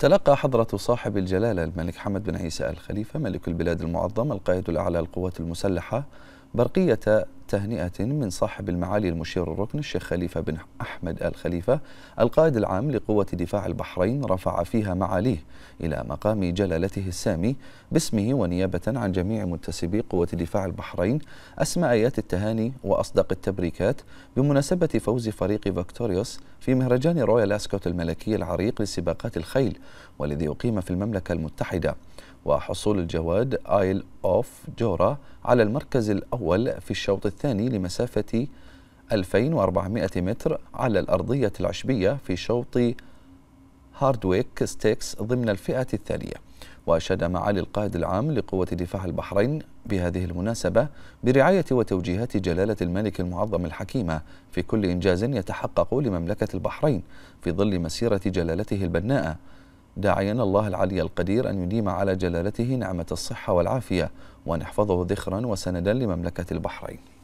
تلقى حضرة صاحب الجلالة الملك حمد بن عيسى الخليفة ملك البلاد المعظم القائد الأعلى للقوات المسلحة برقية تهنئة من صاحب المعالي المشير الركن الشيخ خليفة بن أحمد الخليفة القائد العام لقوة دفاع البحرين رفع فيها معاليه إلى مقام جلالته السامي باسمه ونيابة عن جميع منتسبي قوة دفاع البحرين أسمى آيات التهاني وأصدق التبريكات بمناسبة فوز فريق فكتوريوس في مهرجان رويال أسكوت الملكي العريق لسباقات الخيل والذي أقيم في المملكة المتحدة وحصول الجواد آيل أوف جورا على المركز الأول في الشوط الثاني الثاني لمسافة 2400 متر على الأرضية العشبية في شوط هاردويك ستيكس ضمن الفئة الثانية وأشاد معالي القائد العام لقوة دفاع البحرين بهذه المناسبة برعاية وتوجيهات جلالة الملك المعظم الحكيمة في كل إنجاز يتحقق لمملكة البحرين في ظل مسيرة جلالته البناءة داعيا الله العلي القدير أن يديم على جلالته نعمة الصحة والعافية وأن يحفظه ذخرا وسندا لمملكة البحرين